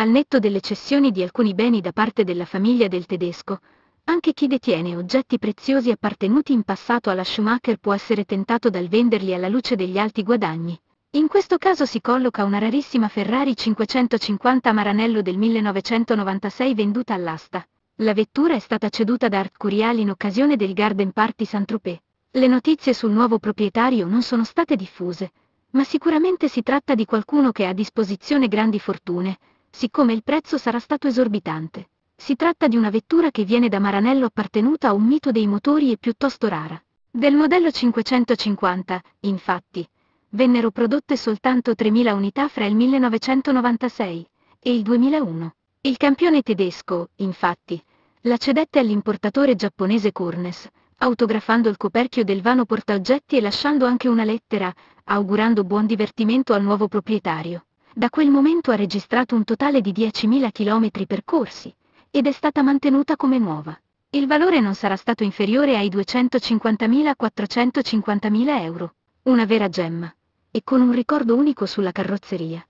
Al netto delle cessioni di alcuni beni da parte della famiglia del tedesco, anche chi detiene oggetti preziosi appartenuti in passato alla Schumacher può essere tentato dal venderli alla luce degli alti guadagni. In questo caso si colloca una rarissima Ferrari 550 Maranello del 1996 venduta all'asta. La vettura è stata ceduta da Art Curial in occasione del Garden Party Saint-Tropez. Le notizie sul nuovo proprietario non sono state diffuse, ma sicuramente si tratta di qualcuno che ha a disposizione grandi fortune, siccome il prezzo sarà stato esorbitante. Si tratta di una vettura che viene da Maranello appartenuta a un mito dei motori e piuttosto rara. Del modello 550, infatti, vennero prodotte soltanto 3.000 unità fra il 1996 e il 2001. Il campione tedesco, infatti, la cedette all'importatore giapponese Kurnes, autografando il coperchio del vano portaoggetti e lasciando anche una lettera, augurando buon divertimento al nuovo proprietario. Da quel momento ha registrato un totale di 10.000 km percorsi ed è stata mantenuta come nuova. Il valore non sarà stato inferiore ai 250.450.000 euro, una vera gemma, e con un ricordo unico sulla carrozzeria.